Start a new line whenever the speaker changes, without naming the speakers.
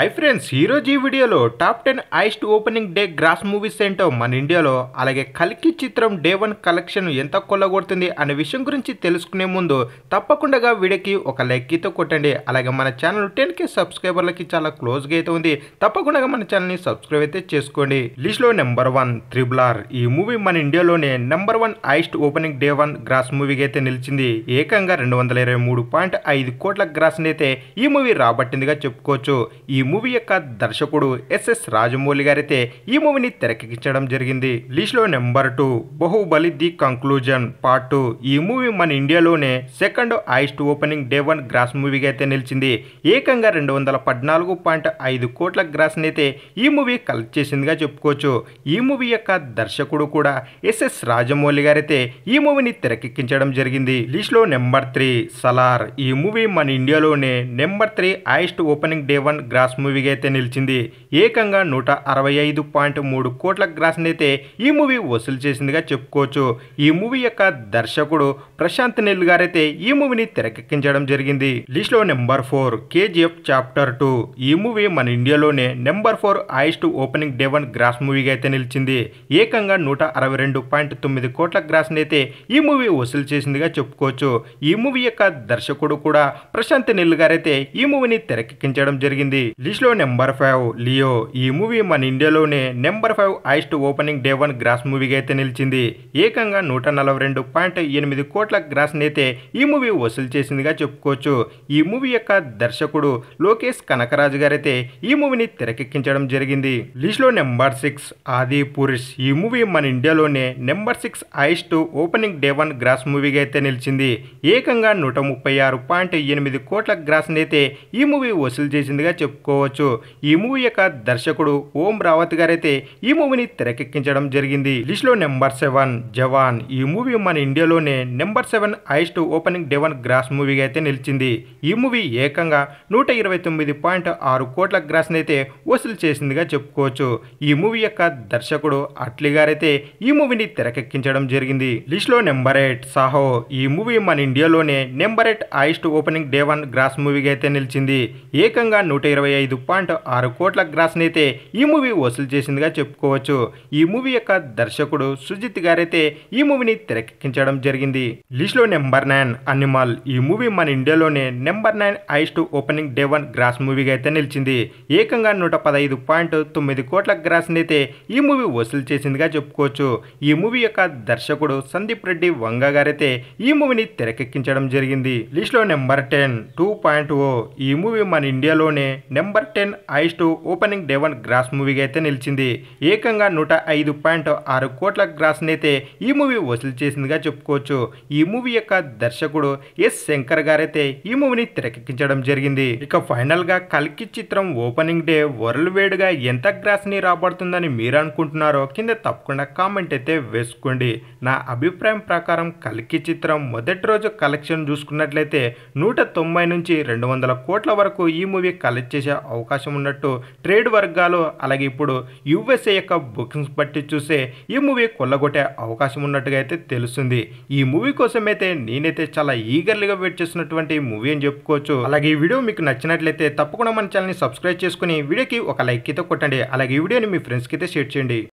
hi friends ఈరోజు ఈ వీడియోలో top ten highest opening day gross movies ఏంటో మన ఇండియాలో అలాగే కల్కి చిత్రం డే వన్ కలెక్షన్ ఎంత కొల్లగొడుతుంది అనే విషయం గురించి తెలుసుకునే ముందు తప్పకుండా వీడియోకి ఒక ఇతో కొట్టండి అలాగే మన ఛానల్ టెన్ కే సబ్స్క్రైబర్లకి చాలా క్లోజ్గా అయితే ఉంది తప్పకుండా మన ఛానల్ని సబ్స్క్రైబ్ అయితే చేసుకోండి లిస్ట్లో నెంబర్ వన్ త్రిబుల్ ఆర్ ఈ మూవీ మన ఇండియాలోనే number one highest opening day one gross మూవీగా అయితే నిలిచింది ఏకంగా రెండు వందల ఇరవై మూడు పాయింట్ ఐదు కోట్ల గ్రాస్ని అయితే ఈ మూవీ రాబట్టిందిగా చెప్పుకోవచ్చు ఈ మూవీ యొక్క దర్శకుడు ఎస్ఎస్ రాజమౌళి గారైతే ఈ మూవీని తెరకెక్కించడం జరిగింది లిస్ట్లో number two Baahubali the conclusion part two ఈ మూవీ మన ఇండియాలోనే second highest opening day one gross మూవీగా అయితే నిలిచింది ఏకంగా రెండు వందల పద్నాలుగు పాయింట్ ఐదు కోట్ల గ్రాస్ని అయితే ఈ మూవీ కలెక్ట్ చేసిందిగా చెప్పుకోవచ్చు ఈ మూవీ యొక్క దర్శకుడు కూడా ఎస్ఎస్ రాజమౌళి గారైతే ఈ మూవీని తెరకెక్కించడం జరిగింది లిస్ట్లో నెంబర్ త్రీ సలార్ ఈ మూవీ మన ఇండియాలోనే number three highest opening day one gross మూవీగా అయితే నిలిచింది ఏకంగా నూట అరవై ఐదు పాయింట్ మూడు కోట్ల గ్రాస్ని అయితే ఈ మూవీ వసూలు చేసిందిగా చెప్పుకోవచ్చు ఈ మూవీ యొక్క దర్శకుడు ప్రశాంత్ నెల్ గారైతే ఈ మూవీని తెరకెక్కించడం జరిగింది లిస్ట్లో number four KGF chapter two ఈ మూవీ మన ఇండియాలోనే number four highest opening day one gross మూవీగా అయితే నిలిచింది ఏకంగా నూట అరవై రెండు పాయింట్ తొమ్మిది కోట్ల గ్రాస్ని అయితే ఈ మూవీ వసూలు చేసిందిగా చెప్పుకోవచ్చు ఈ మూవీ యొక్క దర్శకుడు కూడా ప్రశాంత్ నెల్ గారైతే ఈ మూవీని తెరకెక్కించడం జరిగింది లిస్ట్లో నెంబర్ ఫైవ్ లియో ఈ మూవీ మన ఇండియాలోనే number five highest opening day one gross మూవీగా అయితే నిలిచింది ఏకంగా నూట నలభై రెండు పాయింట్ ఎనిమిది కోట్ల గ్రాస్ని అయితే ఈ మూవీ వసూలు చేసిందిగా చెప్పుకోవచ్చు ఈ మూవీ యొక్క దర్శకుడు లోకేష్ కనకరాజు గారైతే ఈ మూవీని తెరకెక్కించడం జరిగింది లిస్ట్లో నెంబర్ సిక్స్ ఆది పురుష్ ఈ మూవీ మన ఇండియాలోనే number six highest opening day one gross మూవీగా అయితే నిలిచింది ఏకంగా నూట ముప్పై ఆరు పాయింట్ ఎనిమిది కోట్ల గ్రాస్ని అయితే ఈ మూవీ వసూలు చేసిందిగా చెప్పుకో చెప్పుకోవచ్చు ఈ మూవీ యొక్క దర్శకుడు ఓం రావత్ గారైతే ఈ మూవీని తెరకెక్కించడం జరిగింది లిస్ట్ లో నెంబర్ సెవెన్ జవాన్ ఈ మూవీ మన ఇండియాలోనే number seven highest opening day one gross మూవీగా అయితే నిలిచింది ఈ మూవీ ఏకంగా నూట ఇరవై తొమ్మిది పాయింట్ ఆరు కోట్ల గ్రాస్ని అయితే వసూలు చేసిందిగా చెప్పుకోవచ్చు ఈ మూవీ యొక్క దర్శకుడు అట్లీ గారైతే ఈ మూవీని తెరకెక్కించడం జరిగింది లిస్ట్లో నెంబర్ ఎయిట్ సాహో ఈ మూవీ మన ఇండియాలోనే number eight highest opening day one gross మూవీగా అయితే నిలిచింది ఏకంగా నూట ఇరవై ఐదు పాయింట్ ఆరు కోట్ల గ్రాస్ని అయితే ఈ మూవీ వసూలు చేసిందిగా చెప్పుకోవచ్చు ఈ మూవీ యొక్క దర్శకుడు సుజిత్ గారైతే ఈ మూవీని తెరకెక్కించడం జరిగింది లిస్ట్లో నెంబర్ నైన్ అనిమల్ ఈ మూవీ మన ఇండియాలోనే number nine highest opening day one gross మూవీగా అయితే నిలిచింది ఏకంగా నూట పదహైదు పాయింట్ తొమ్మిది కోట్ల గ్రాస్ని అయితే ఈ మూవీ వసూలు చేసిందిగా చెప్పుకోవచ్చు ఈ మూవీ యొక్క దర్శకుడు సందీప్ రెడ్డి వంగ గారైతే ఈ మూవీని తెరకెక్కించడం జరిగింది లిస్ట్లో number ten two point O ఈ మూవీ మన ఇండియాలోనే number number ten highest opening day one gross మూవీగా అయితే నిలిచింది ఏకంగా నూట ఐదు పాయింట్ ఆరు కోట్ల గ్రాస్ని అయితే ఈ మూవీ వసూలు చేసిందిగా చెప్పుకోవచ్చు ఈ మూవీ యొక్క దర్శకుడు ఎస్ శంకర్ గారైతే ఈ మూవీని తెరకెక్కించడం జరిగింది ఇక ఫైనల్గా కల్కి చిత్రం ఓపెనింగ్ డే వరల్డ్ వైడ్గా ఎంత గ్రాస్ని రాబడుతుందని మీరు అనుకుంటున్నారో కింద తప్పకుండా కామెంట్ అయితే వేసుకోండి నా అభిప్రాయం ప్రకారం కల్కి చిత్రం మొదటి రోజు కలెక్షన్ చూసుకున్నట్లయితే నూట తొంభై నుంచి రెండు వందల కోట్ల వరకు ఈ మూవీ కలెక్ట్ చేసే అవకాశం ఉన్నట్టు ట్రేడ్ వర్గాలు అలాగే ఇప్పుడు యుఎస్ఏ యొక్క బుకింగ్స్ బట్టి చూసే ఈ మూవీ కొల్లగొట్టే అవకాశం ఉన్నట్టుగా అయితే తెలుస్తుంది ఈ మూవీ కోసం అయితే నేనైతే చాలా ఈగర్లీగా వెయిట్ చేస్తున్నటువంటి మూవీ అని చెప్పుకోవచ్చు అలాగే ఈ వీడియో మీకు నచ్చినట్లయితే తప్పకుండా మన ఛానల్ని సబ్స్క్రైబ్ చేసుకుని వీడియోకి ఒక లైక్ అయితే కొట్టండి అలాగే ఈ వీడియోని మీ ఫ్రెండ్స్కి అయితే షేర్ చేయండి